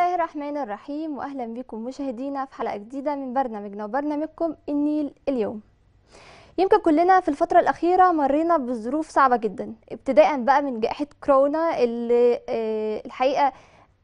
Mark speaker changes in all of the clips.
Speaker 1: الله الرحمن الرحيم واهلا بكم مشاهدينا في حلقه جديده من برنامجنا وبرنامجكم النيل اليوم يمكن كلنا في الفترة الأخيرة مرينا بظروف صعبة جدا ابتداء بقى من جائحة كورونا اللي آه، الحقيقة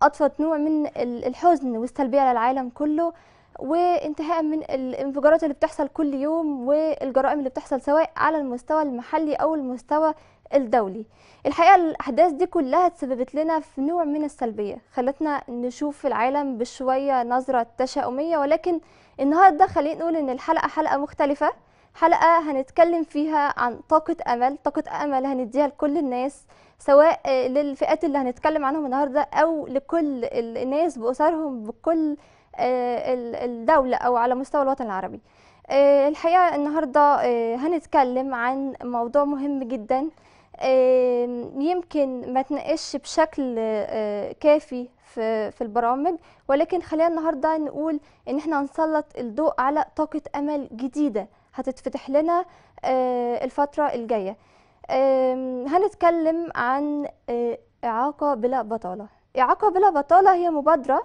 Speaker 1: أطفت نوع من الحزن والسلبية على العالم كله وانتهاء من الانفجارات اللي بتحصل كل يوم والجرائم اللي بتحصل سواء على المستوى المحلي أو المستوى الدولي الحقيقة الأحداث دي كلها تسببت لنا في نوع من السلبية خلتنا نشوف العالم بشوية نظرة تشاؤمية ولكن النهاردة خلينا نقول إن الحلقة حلقة مختلفة حلقة هنتكلم فيها عن طاقة أمل طاقة أمل هنديها لكل الناس سواء للفئات اللي هنتكلم عنهم النهاردة أو لكل الناس بأسرهم بكل آه، الدولة أو على مستوى الوطن العربي آه، الحقيقة النهاردة آه، هنتكلم عن موضوع مهم جداً يمكن ما تنقش بشكل آه، كافي في في البرامج ولكن خلينا النهارده نقول ان احنا هنسلط الضوء على طاقه امل جديده هتتفتح لنا آه، الفتره الجايه هنتكلم عن آه، اعاقه بلا بطاله اعاقه بلا بطاله هي مبادره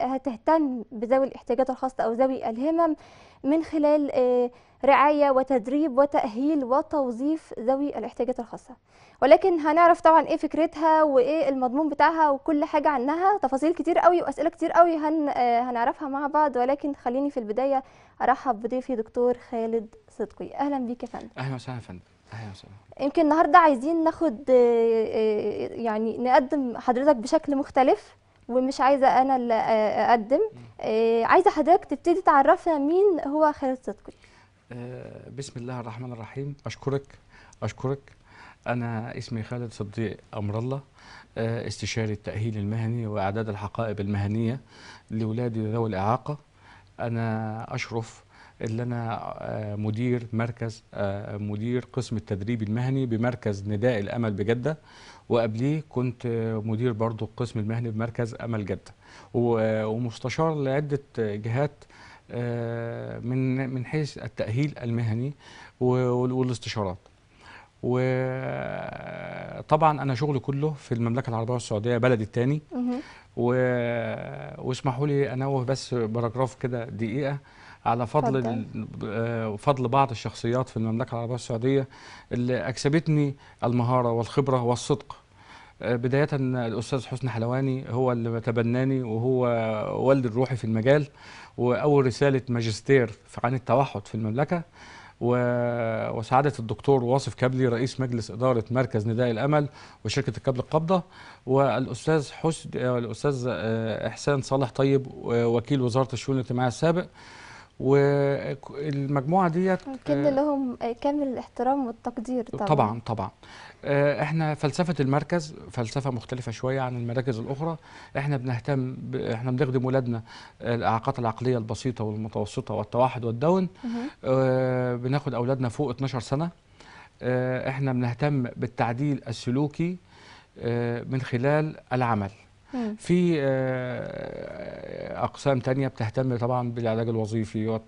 Speaker 1: هتهتم بذوي الاحتياجات الخاصه او ذوي الهمم من خلال آه، رعاية وتدريب وتأهيل وتوظيف ذوي الاحتياجات الخاصة ولكن هنعرف طبعا ايه فكرتها وايه المضمون بتاعها وكل حاجة عنها تفاصيل كتير قوي وأسئلة كتير قوي هن آه، هنعرفها مع بعض ولكن خليني في البداية أرحب بضيفي دكتور خالد صدقي أهلا بيك يا فندم
Speaker 2: أهلا وسهلا يا فندم اهلا وسهلا
Speaker 1: يمكن النهارده عايزين ناخد آه، يعني نقدم حضرتك بشكل مختلف ومش عايزه انا اللي اقدم آه، عايزه حضرتك تبتدي تعرفنا مين هو خالد صدقي
Speaker 2: آه، بسم الله الرحمن الرحيم اشكرك اشكرك انا اسمي خالد صديق امر الله آه، استشاري التاهيل المهني واعداد الحقائب المهنيه لاولادي ذوي الاعاقه انا اشرف اللي انا آه، مدير مركز آه، مدير قسم التدريب المهني بمركز نداء الامل بجده وقبليه كنت مدير برضه القسم المهني بمركز امل جده ومستشار لعده جهات آه، من من حيث التاهيل المهني والاستشارات وطبعا انا شغلي كله في المملكه العربيه السعوديه بلدي الثاني واسمحوا لي انوه بس باراجراف كده دقيقه على فضل فضل آه، بعض الشخصيات في المملكه العربيه السعوديه اللي اكسبتني المهاره والخبره والصدق آه، بداية الأستاذ حسن حلواني هو اللي تبناني وهو والد الروحي في المجال وأول رسالة ماجستير عن التوحد في المملكة وسعادة الدكتور واصف كابلي رئيس مجلس إدارة مركز نداء الأمل وشركة الكابل القبضة والأستاذ حسن الأستاذ آه، إحسان صالح طيب وكيل وزارة الشؤون الاجتماعية السابق والمجموعه ديت كل آه،
Speaker 1: لهم كامل الاحترام والتقدير طبعا طبعا
Speaker 2: طبعا آه، احنا فلسفه المركز فلسفه مختلفه شويه عن المراكز الاخرى احنا بنهتم ب... احنا بنخدم ولادنا آه، الاعاقات العقليه البسيطه والمتوسطه والتوحد والداون اه بناخد اولادنا فوق 12 سنه احنا بنهتم بالتعديل السلوكي من خلال العمل في آه، اقسام تانية بتهتم طبعا بالعلاج الوظيفي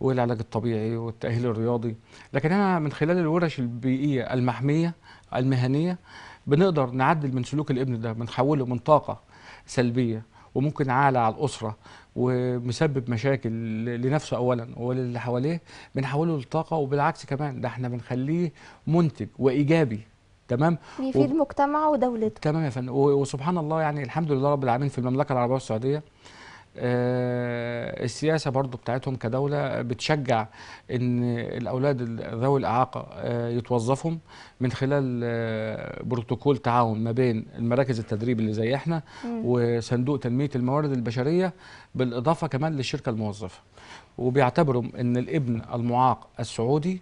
Speaker 2: والعلاج الطبيعي والتاهيل الرياضي لكن انا من خلال الورش البيئيه المحميه المهنيه بنقدر نعدل من سلوك الابن ده بنحوله من طاقه سلبيه وممكن عالة على الأسرة ومسبب مشاكل لنفسه أولا وللي حواليه بنحوله لطاقة وبالعكس كمان ده احنا بنخليه منتج وإيجابي تمام بيفيد و... مجتمعه ودولته تمام يا فندم وسبحان الله يعني الحمد لله رب العالمين في المملكه العربيه السعوديه آه السياسة برضو بتاعتهم كدولة بتشجع ان الاولاد ذوي الاعاقة آه يتوظفهم من خلال آه بروتوكول تعاون ما بين المراكز التدريب اللي زي احنا وصندوق تنمية الموارد البشرية بالاضافة كمان للشركة الموظفة وبيعتبروا ان الابن المعاق السعودي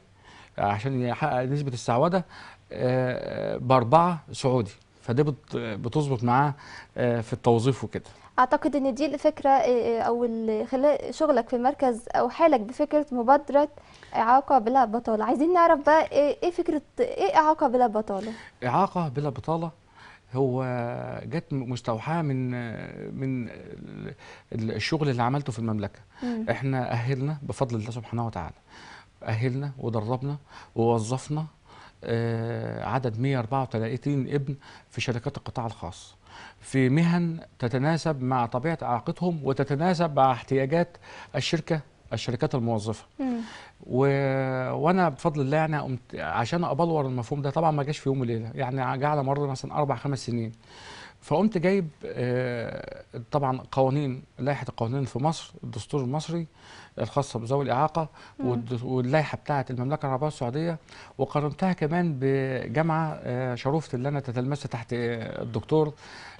Speaker 2: عشان يحقق نسبة السعودة آه، باربعه سعودي فده بتظبط معاه آه، في التوظيف وكده
Speaker 1: اعتقد ان دي الفكره آه، او خلال شغلك في المركز او حالك بفكره مبادره اعاقه بلا بطاله عايزين نعرف بقى ايه فكره ايه اعاقه بلا بطاله
Speaker 2: اعاقه بلا بطاله هو جت مستوحاه من من الشغل اللي عملته في المملكه مم. احنا اهلنا بفضل الله سبحانه وتعالى اهلنا ودربنا ووظفنا آه، عدد 134 ابن في شركات القطاع الخاص في مهن تتناسب مع طبيعة إعاقتهم وتتناسب مع احتياجات الشركة الشركات الموظفه و... وانا بفضل الله يعني قمت عشان ابلور المفهوم ده طبعا ما جاش في يوم وليله يعني جه على مر مثلا اربع خمس سنين فقمت جايب آه، طبعا قوانين لائحه القوانين في مصر الدستور المصري الخاصه بذوي الاعاقه واللائحه بتاعه المملكه العربيه السعوديه وقارنتها كمان بجامعه آه، شرفت اللي انا تتلمسها تحت آه، الدكتور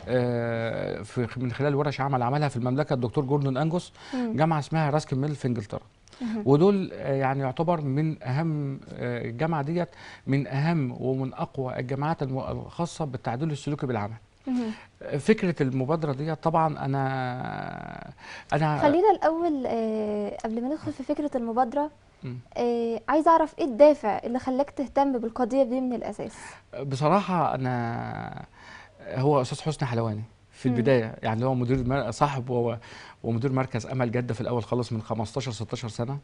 Speaker 2: آه، في من خلال ورش عمل عملها في المملكه الدكتور جوردن انجوس جامعه اسمها راسكن ميل في انجلترا ودول يعني يعتبر من اهم الجامعه ديت من اهم ومن اقوى الجامعات الخاصه بالتعديل السلوكي بالعمل فكره المبادره دي طبعا انا انا خلينا
Speaker 1: الاول آه، قبل ما ندخل في فكره المبادره إيه عايز اعرف ايه الدافع اللي خلاك تهتم بالقضيه دي من الاساس
Speaker 2: بصراحه انا هو استاذ حسني حلواني في البدايه يعني هو مدير صاحب ومدير مركز امل جده في الاول خالص من 15 16 سنه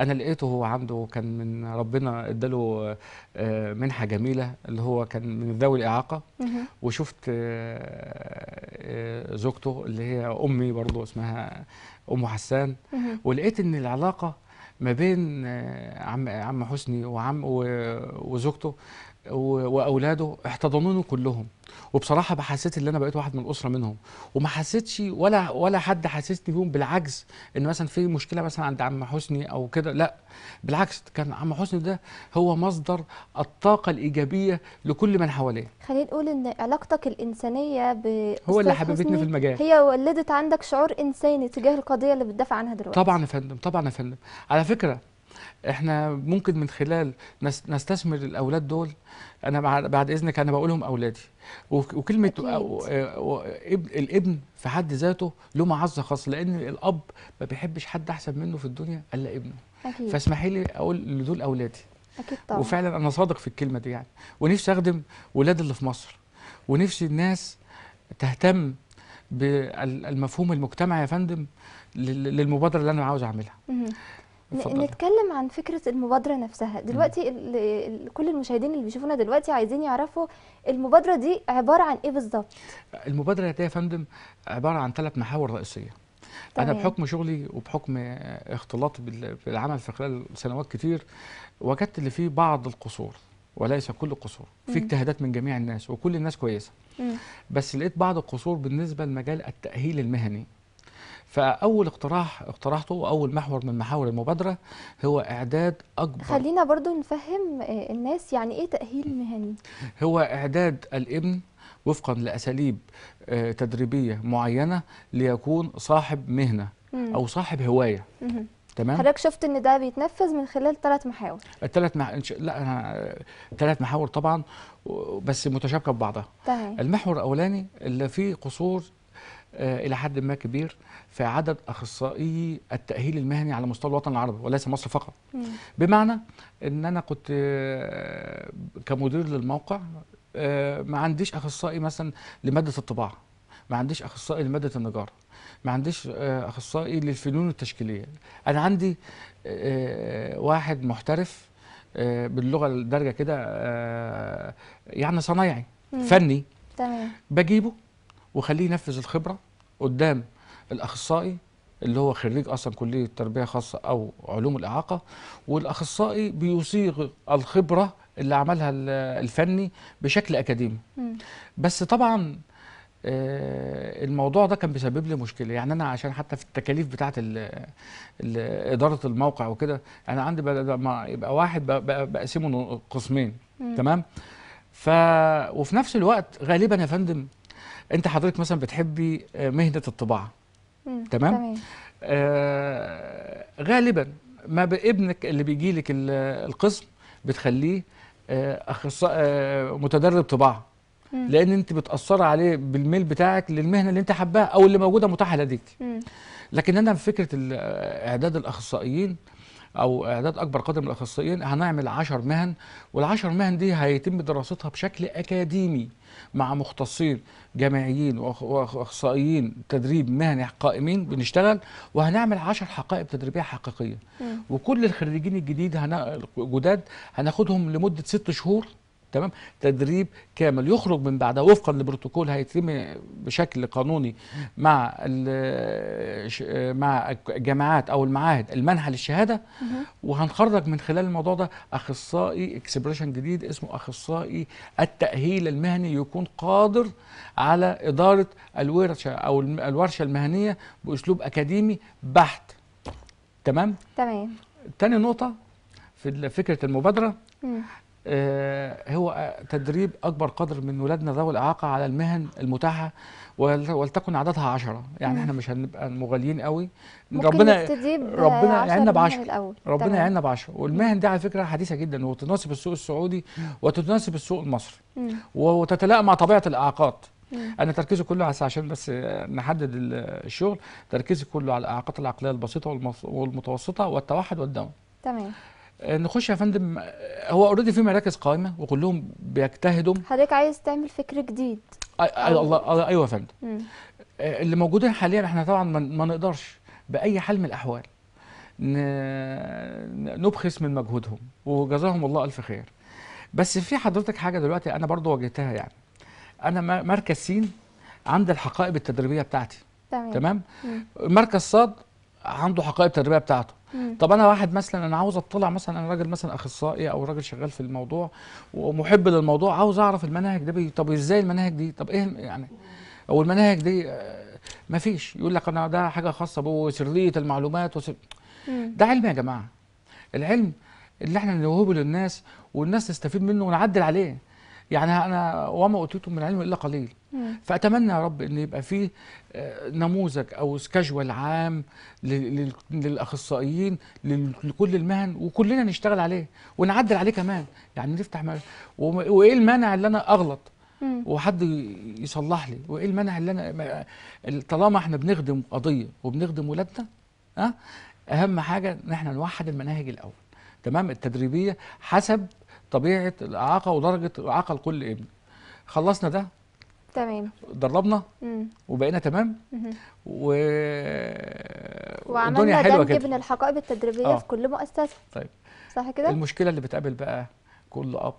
Speaker 2: انا لقيته هو عنده كان من ربنا اداله آه، منحه جميله اللي هو كان من ذوي الاعاقه وشفت آه، آه، زوجته اللي هي امي برضو اسمها ام حسان ولقيت ان العلاقه ما بين عم عم حسني وعم وزوجته واولاده احتضنوني كلهم وبصراحه بحسيت ان انا بقيت واحد من الاسره منهم وما حسيتش ولا ولا حد حسسني بيهم بالعجز ان مثلا في مشكله مثلا عند عم حسني او كده لا بالعكس كان عم حسني ده هو مصدر الطاقه الايجابيه لكل من حواليه
Speaker 1: خلينا نقول ان علاقتك الانسانيه ب هو اللي حببتني في المجال هي ولدت عندك شعور انساني تجاه القضيه اللي بتدافع عنها دلوقتي طبعا
Speaker 2: يا فندم طبعا يا فندم على فكره احنا ممكن من خلال نستثمر الاولاد دول انا بعد اذنك انا بقولهم اولادي وكلمه الابن في حد ذاته له معزه خاصه لان الاب ما بيحبش حد احسن منه في الدنيا الا ابنه أكيد. فاسمحي لي اقول دول اولادي أكيد طبعا. وفعلا انا صادق في الكلمه دي يعني ونفسي اخدم ولاد اللي في مصر ونفسي الناس تهتم بالمفهوم المجتمعي يا فندم للمبادره اللي انا عاوز اعملها فضل.
Speaker 1: نتكلم عن فكره المبادره نفسها دلوقتي كل المشاهدين اللي بيشوفونا دلوقتي عايزين يعرفوا المبادره دي عباره عن ايه بالظبط
Speaker 2: المبادره يا فندم عباره عن ثلاث محاور رئيسيه طبعا. انا بحكم شغلي وبحكم اختلاطي بالعمل في خلال سنوات كتير وجدت اللي فيه بعض القصور وليس كل القصور في اجتهادات من جميع الناس وكل الناس كويسه بس لقيت بعض القصور بالنسبه لمجال التاهيل المهني فاول اقتراح اقترحته اول محور من محاور المبادره هو اعداد اكبر خلينا
Speaker 1: برضو نفهم آه، الناس يعني ايه تاهيل مهني
Speaker 2: هو اعداد الابن وفقا لاساليب آه، تدريبيه معينه ليكون صاحب مهنه او صاحب هوايه تمام حضرتك
Speaker 1: شفت ان ده بيتنفذ من خلال ثلاث محاور
Speaker 2: الثلاث مح... لا انا ثلاث محاور طبعا بس متشابكه ببعضها تمام المحور الاولاني اللي فيه قصور آه، الى حد ما كبير في عدد اخصائي التاهيل المهني على مستوى الوطن العربي وليس مصر فقط بمعنى ان انا كنت آه، كمدير للموقع آه، ما عنديش اخصائي مثلا لماده الطباعه ما عنديش اخصائي لماده النجاره ما عنديش اخصائي للفنون التشكيليه انا عندي واحد محترف باللغه الدارجه كده يعني صنايعي فني تمام بجيبه وخليه ينفذ الخبره قدام الاخصائي اللي هو خريج اصلا كليه تربيه خاصه او علوم الاعاقه والاخصائي بيصيغ الخبره اللي عملها الفني بشكل اكاديمي بس طبعا آه، الموضوع ده كان بيسبب لي مشكله يعني انا عشان حتى في التكاليف بتاعه اداره الموقع وكده انا عندي ما يبقى واحد بقسمه قسمين تمام ف وفي نفس الوقت غالبا يا فندم انت حضرتك مثلا بتحبي آه، مهنه الطباعه مم. تمام, تمام. آه غالبا ما بابنك اللي بيجي لك القسم بتخليه آه، اخصائي آه متدرب طباعه مم. لان انت بتاثر عليه بالميل بتاعك للمهنه اللي انت حباها او اللي موجوده متاحه لديك مم. لكن انا في فكره آه، اعداد الاخصائيين او اعداد اكبر قدر من الاخصائيين هنعمل 10 مهن وال10 مهن دي هيتم دراستها بشكل اكاديمي مع مختصين جامعيين واخصائيين تدريب مهني قائمين بنشتغل وهنعمل 10 حقائب تدريبيه حقيقيه وكل الخريجين الجديد هن... جداد هناخدهم لمده 6 شهور تمام تدريب كامل يخرج من بعدها وفقا لبروتوكول هيتم بشكل قانوني مع مع الجامعات او المعاهد المنحه للشهاده وهنخرج من خلال الموضوع ده اخصائي اكسبريشن جديد اسمه اخصائي التاهيل المهني يكون قادر على اداره الورشه او الورشه المهنيه باسلوب اكاديمي بحت تمام تمام تاني نقطه في فكره المبادره آه، هو تدريب اكبر قدر من ولادنا ذوي الاعاقه على المهن المتاحه ولتكن عددها 10 يعني مم. احنا مش هنبقى مغاليين قوي ربنا ربنا يعيننا ب 10 ربنا يعيننا ب 10 والمهن دي على فكره حديثه جدا وتناسب السوق السعودي وتناسب السوق المصري وتتلائم مع طبيعه الاعاقات انا تركيزي كله عشان بس نحدد الشغل تركيزي كله على الاعاقات العقليه البسيطه والمتوسطه والتوحد والداون تمام آه، نخش يا فندم آه، هو اوريدي في مراكز قائمه وكلهم بيجتهدوا
Speaker 1: حضرتك عايز تعمل فكر جديد
Speaker 2: الله ايوه يا فندم آه، اللي موجودين حاليا احنا طبعا ما نقدرش باي حال من الاحوال نبخس من مجهودهم وجزاهم الله الف خير بس في حضرتك حاجه دلوقتي انا برضو واجهتها يعني انا مركز سين عند الحقائب التدريبيه بتاعتي تمام, تمام؟ مركز صاد عنده حقائب التدريبيه بتاعته مم. طب انا واحد مثلا انا عاوز اطلع مثلا انا راجل مثلا اخصائي او راجل شغال في الموضوع ومحب للموضوع عاوز اعرف المناهج دي طب ازاي المناهج دي طب ايه يعني او المناهج دي آه، ما فيش يقول لك انا ده حاجه خاصه بسريه المعلومات وسر... ده علم يا جماعه العلم اللي احنا نوهبه للناس والناس تستفيد منه ونعدل عليه يعني انا وما اوتيتم من علم الا قليل فاتمنى يا رب ان يبقى فيه آه، نموذج او سكجول عام للاخصائيين لكل المهن وكلنا نشتغل عليه ونعدل عليه كمان يعني نفتح وايه المانع اللي انا اغلط وحد يصلح لي وايه المانع اللي انا طالما احنا بنخدم قضيه وبنخدم ولادنا ها آه، اهم حاجه ان احنا نوحد المناهج الاول تمام التدريبيه حسب طبيعه الاعاقه ودرجه الاعاقه لكل ابن خلصنا ده تمام دربنا وبقينا تمام و وعملنا حلوة دمج
Speaker 1: بين الحقائب التدريبيه آه. في كل مؤسسه طيب صح كده المشكله
Speaker 2: اللي بتقابل بقى كل اب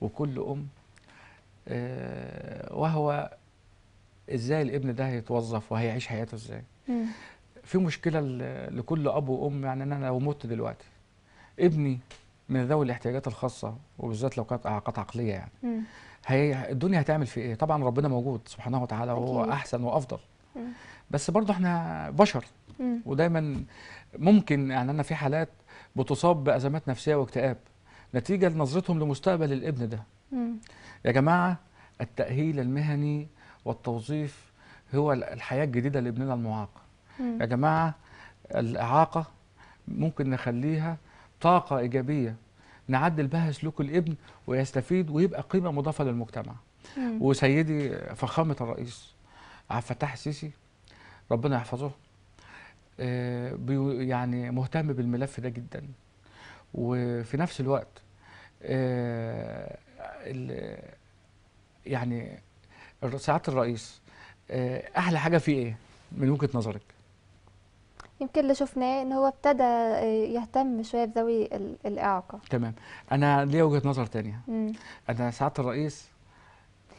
Speaker 2: وكل ام آه وهو ازاي الابن ده هيتوظف وهيعيش حياته ازاي مم. في مشكله لكل اب وام يعني انا لو مت دلوقتي ابني من ذوي الاحتياجات الخاصه وبالذات لو كانت اعاقات عقليه يعني مم. هي الدنيا هتعمل في ايه طبعا ربنا موجود سبحانه وتعالى وهو احسن وافضل مم. بس برضه احنا بشر مم. ودايما ممكن يعني انا في حالات بتصاب بازمات نفسيه واكتئاب نتيجه لنظرتهم لمستقبل الابن ده مم. يا جماعه التاهيل المهني والتوظيف هو الحياه الجديده لابننا المعاق يا جماعه الاعاقه ممكن نخليها طاقة إيجابية نعدل بها سلوك الابن ويستفيد ويبقى قيمة مضافة للمجتمع مم. وسيدي فخامة الرئيس عبد الفتاح السيسي ربنا يحفظه آه، يعني مهتم بالملف ده جدا وفي نفس الوقت آه، يعني سعاده الرئيس آه، احلى حاجه فيه ايه من وجهه نظرك
Speaker 1: يمكن اللي شفناه ان هو ابتدى آه، يهتم شويه بذوي الاعاقه
Speaker 2: تمام انا ليا وجهه نظر تانية مم. انا سعاده الرئيس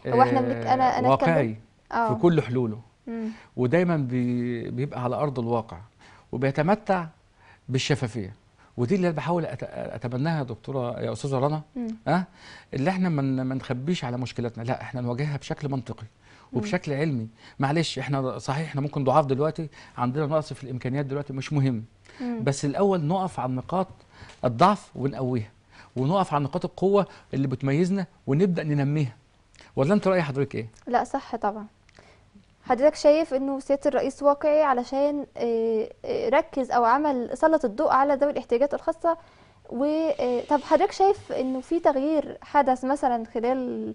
Speaker 2: هو احنا بنك... آه، انا انا واقعي آه. في كل حلوله مم. ودايما بي... بيبقى على ارض الواقع وبيتمتع بالشفافيه ودي اللي بحاول أت... اتبناها يا دكتوره يا استاذه رنا أه؟ اللي احنا ما من... نخبيش على مشكلتنا لا احنا نواجهها بشكل منطقي وبشكل علمي معلش احنا صحيح احنا ممكن ضعاف دلوقتي عندنا نقص في الامكانيات دلوقتي مش مهم بس الاول نقف على نقاط الضعف ونقويها ونقف على نقاط القوه اللي بتميزنا ونبدا ننميها ولا انت راي حضرتك ايه
Speaker 1: لا صح طبعا حضرتك شايف انه سياده الرئيس واقعي علشان آه، آه، ركز او عمل سلط الضوء على ذوي الاحتياجات الخاصه وطب آه، حضرتك شايف انه في تغيير حدث مثلا خلال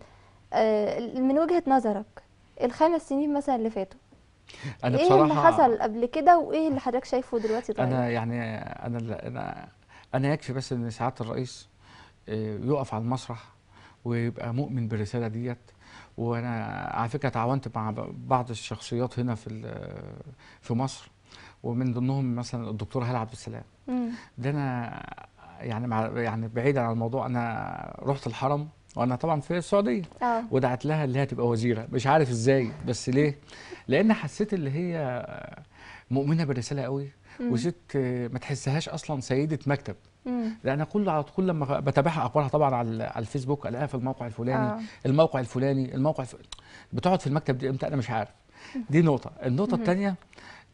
Speaker 1: من وجهه نظرك الخمس سنين مثلا اللي فاتوا انا إيه بصراحه ايه اللي حصل قبل كده وايه اللي حضرتك شايفه دلوقتي طيب انا
Speaker 2: يعني انا انا انا يكفي بس ان سعاده الرئيس آه، يقف على المسرح ويبقى مؤمن بالرساله ديت وانا على فكره تعاونت مع بعض الشخصيات هنا في في مصر ومن ضمنهم مثلا الدكتور هلا عبد السلام ده انا يعني مع يعني بعيدا عن الموضوع انا رحت الحرم وانا طبعا في السعوديه اه ودعت لها اللي هي تبقى وزيره مش عارف ازاي بس ليه لان حسيت اللي هي مؤمنه بالرساله قوي وست ما تحسهاش اصلا سيده مكتب لان كل على طول لما بتابعها اخبارها طبعا على على الفيسبوك الاقيها في الموقع الفلاني آه. الموقع الفلاني الموقع الف... بتقعد في المكتب دي امتى انا مش عارف دي نقطه النقطه الثانيه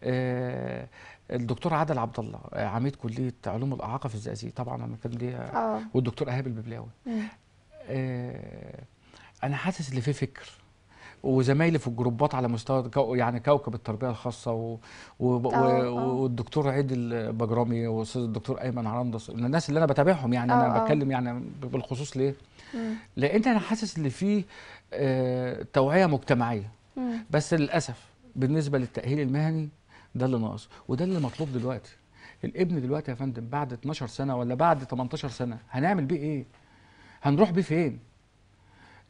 Speaker 2: آه الدكتور عادل عبد الله عميد كليه علوم الاعاقه في الزقازيق طبعا انا كان اه. ليها والدكتور ايهاب الببلاوي آه، انا حاسس ان في فكر وزمايلي في الجروبات على مستوى كو يعني كوكب التربيه الخاصه و... و... و... والدكتور عيد البجرامي والاستاذ الدكتور ايمن عرندس الناس اللي انا بتابعهم يعني أوه. انا بتكلم يعني بالخصوص ليه؟ لان انا حاسس ان في آه توعيه مجتمعيه مم. بس للاسف بالنسبه للتاهيل المهني ده اللي ناقص وده اللي مطلوب دلوقتي الابن دلوقتي يا فندم بعد 12 سنه ولا بعد 18 سنه هنعمل بيه ايه؟ هنروح بيه فين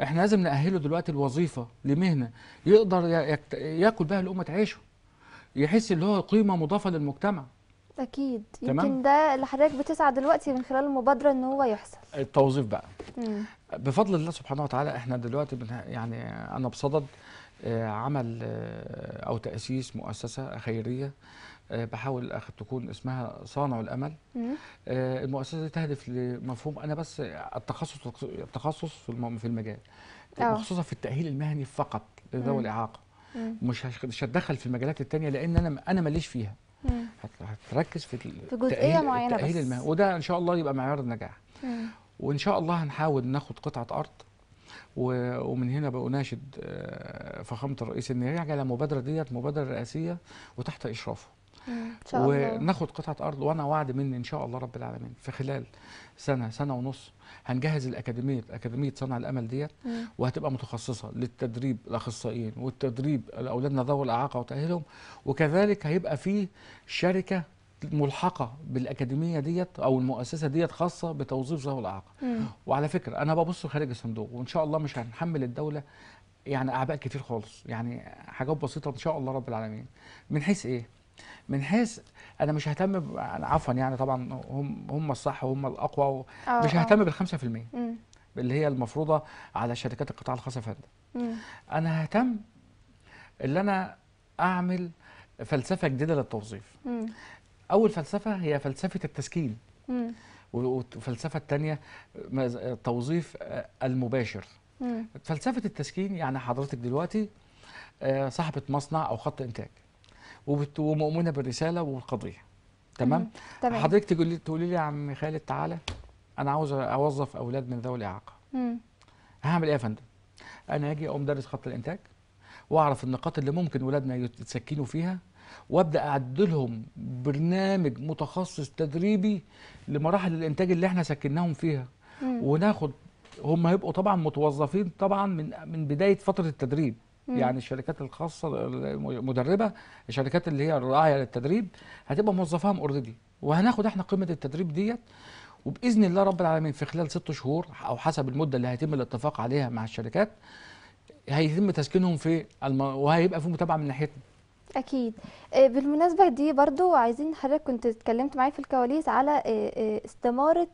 Speaker 2: احنا لازم نأهله دلوقتي الوظيفة لمهنة يقدر ياكل بها الأمة تعيشه يحس اللي هو قيمة مضافة للمجتمع
Speaker 1: أكيد تمام؟ يمكن ده اللي حضرتك بتسعى دلوقتي من خلال المبادرة إن هو يحصل
Speaker 2: التوظيف بقى مم. بفضل الله سبحانه وتعالى احنا دلوقتي بنها يعني أنا بصدد آه، عمل آه، أو تأسيس مؤسسة خيرية آه، بحاول اخد تكون اسمها صانع الامل آه، المؤسسه دي تهدف لمفهوم انا بس التخصص التخصص في المجال آه. مخصوصه في التاهيل المهني فقط لذوي الاعاقه مش مش هتدخل في المجالات الثانيه لان انا انا ماليش فيها هتركز في, في جزئيه معينه التأهيل بس المهني وده ان شاء الله يبقى معيار النجاح وان شاء الله هنحاول ناخد قطعه ارض ومن هنا بناشد فخامة الرئيس إن يرجع للمبادره المبادرة ديت مبادرة رئاسية وتحت إشرافه.
Speaker 3: إن شاء الله.
Speaker 2: وناخد قطعه ارض وانا وعد مني ان شاء الله رب العالمين في خلال سنه سنه ونص هنجهز الاكاديميه اكاديميه صنع الامل ديت وهتبقى متخصصه للتدريب الاخصائيين والتدريب لاولادنا ذوي الاعاقه وتاهيلهم وكذلك هيبقى فيه شركه ملحقه بالاكاديميه ديت او المؤسسه ديت خاصه بتوظيف ذوي الاعاقه وعلى فكره انا ببص خارج الصندوق وان شاء الله مش هنحمل الدوله يعني اعباء كتير خالص يعني حاجات بسيطه ان شاء الله رب العالمين من حيث ايه من حيث انا مش ههتم ب... يعني عفوا يعني طبعا هم هم الصح وهم الاقوى و... آه، مش آه. ههتم بال 5% اللي هي المفروضه على شركات القطاع الخاص فندم انا ههتم ان انا اعمل فلسفه جديده للتوظيف مم. اول فلسفه هي فلسفه التسكين والفلسفه الثانيه التوظيف المباشر مم. فلسفه التسكين يعني حضرتك دلوقتي آه، صاحبه مصنع او خط انتاج ومؤمنه بالرساله وبالقضيه تمام تمام حضرتك تقولي تقولي لي يا عم خالد تعالى انا عاوز اوظف اولاد من ذوي الاعاقه هعمل ايه يا فندم انا اجي اقوم مدرس خط الانتاج واعرف النقاط اللي ممكن ولادنا يتسكنوا فيها وابدا اعدلهم برنامج متخصص تدريبي لمراحل الانتاج اللي احنا سكناهم فيها مم. وناخد هم هيبقوا طبعا متوظفين طبعا من من بدايه فتره التدريب يعني الشركات الخاصه المدربه الشركات اللي هي الراعيه للتدريب هتبقى موظفاهم اوريدي وهناخد احنا قيمه التدريب ديت وباذن الله رب العالمين في خلال ست شهور او حسب المده اللي هيتم الاتفاق عليها مع الشركات هيتم تسكينهم في الم... وهيبقى في متابعه من ناحيتنا
Speaker 1: اكيد آه، بالمناسبه دي برضو عايزين حضرتك كنت اتكلمت معايا في الكواليس على آه، آه، استماره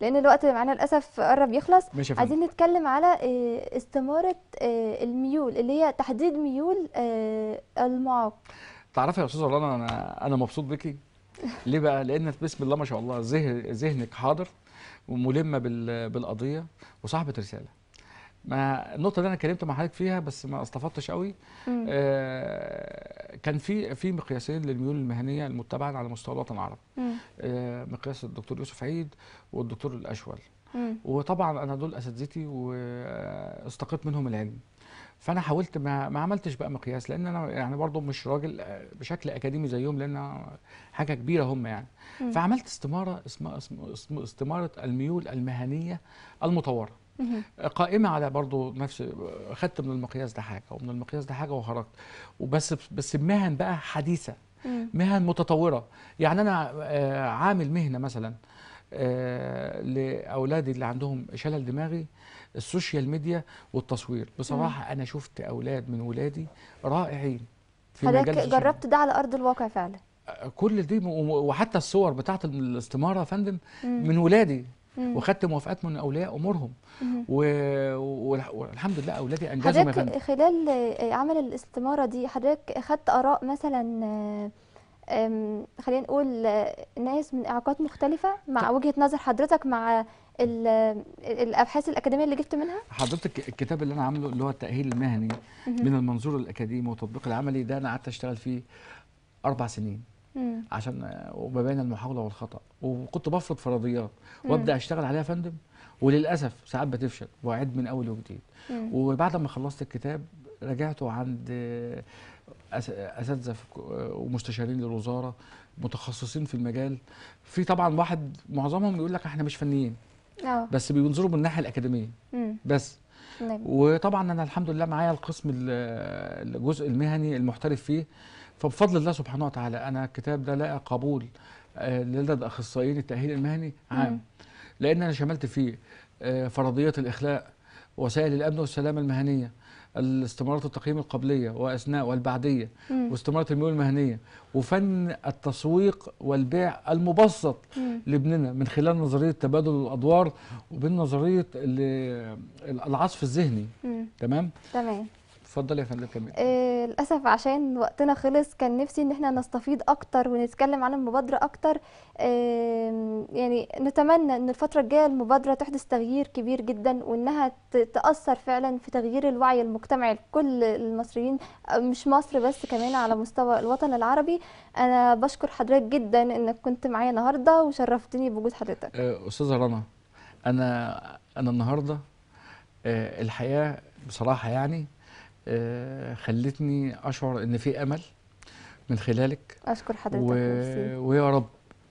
Speaker 1: لان الوقت معانا للاسف قرب يخلص عايزين نتكلم على آه، استماره آه، الميول اللي هي تحديد ميول آه، المعاق
Speaker 2: تعرفي يا استاذه رنا انا انا مبسوط بيكي ليه بقى لان بسم الله ما شاء الله ذهنك حاضر وملمه بالقضيه وصاحبه رساله ما النقطه اللي انا اتكلمت مع حضرتك فيها بس ما استفدتش قوي آه كان في في مقياسين للميول المهنيه المتبعه على مستوى الوطن العربي آه مقياس الدكتور يوسف عيد والدكتور الاشول مم. وطبعا انا دول اساتذتي واستقيت منهم العلم فانا حاولت ما, ما عملتش بقى مقياس لان انا يعني برضو مش راجل آه، بشكل اكاديمي زيهم لان حاجه كبيره هم يعني مم. فعملت استماره اسمها استماره الميول المهنيه المطوره مم. آه، قائمه على برضو نفس آه، خدت من المقياس ده حاجه ومن المقياس ده حاجه وخرجت وبس بس بمهن بقى حديثه مهن متطوره يعني انا عامل مهنه مثلا آه، لاولادي اللي عندهم شلل دماغي السوشيال ميديا والتصوير بصراحه انا شفت اولاد من ولادي رائعين في مجال جربت
Speaker 1: ده على ارض الواقع فعلا
Speaker 2: آه، كل دي وحتى الصور بتاعت الاستماره يا فندم من ولادي وخدت موافقات من اولياء امورهم والحمد لله اولادي انجزوا حضرتك
Speaker 1: خلال عمل الاستماره دي حضرتك خدت اراء مثلا خلينا نقول ناس من اعاقات مختلفه مع وجهه نظر حضرتك مع الابحاث الاكاديميه اللي جبت منها
Speaker 2: حضرتك الكتاب اللي انا عامله اللي هو التاهيل المهني من المنظور الاكاديمي والتطبيق العملي ده انا قعدت اشتغل فيه اربع سنين عشان وما بين المحاوله والخطا وكنت بفرض فرضيات وابدا اشتغل عليها فندم وللاسف ساعات بتفشل واعد من اول وجديد وبعد ما خلصت الكتاب رجعته عند اساتذه ومستشارين للوزاره متخصصين في المجال في طبعا واحد معظمهم يقول لك احنا مش فنيين أوه. بس بينظروا من الناحيه الاكاديميه مم. بس نعم. وطبعا انا الحمد لله معايا القسم الجزء المهني المحترف فيه فبفضل الله سبحانه وتعالى انا الكتاب ده لقى قبول آه، لدى الاخصائيين التاهيل المهني عام مم. لان انا شملت فيه آه، فرضيات الاخلاق وسائل الامن والسلامه المهنيه الاستمارات التقييم القبليه واثناء والبعديه مم. الميول المهنيه وفن التسويق والبيع المبسط لابننا من خلال نظريه تبادل الادوار وبين نظريه العصف الذهني تمام تمام اتفضلي يا فندم كمل
Speaker 1: آه للاسف عشان وقتنا خلص كان نفسي ان احنا نستفيض اكتر ونتكلم عن المبادره اكتر آه يعني نتمنى ان الفتره الجايه المبادره تحدث تغيير كبير جدا وانها تاثر فعلا في تغيير الوعي المجتمعي لكل المصريين آه، مش مصر بس كمان على مستوى الوطن العربي انا بشكر حضرتك جدا انك كنت معايا النهارده وشرفتني بوجود حضرتك
Speaker 2: آه استاذه رنا انا انا النهارده آه، الحقيقه بصراحه يعني آه، خلتني اشعر ان في امل من خلالك اشكر حضرتك و... ويا رب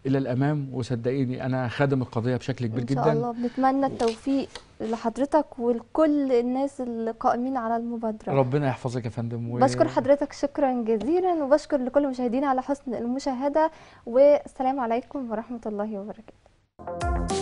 Speaker 2: الى الامام وصدقيني انا خادم القضيه بشكل كبير جدا ان شاء الله
Speaker 1: بنتمنى التوفيق لحضرتك ولكل الناس اللي قائمين على المبادره ربنا يحفظك يا فندم و... بشكر حضرتك شكرا جزيلا وبشكر لكل المشاهدين على حسن المشاهده والسلام عليكم ورحمه الله وبركاته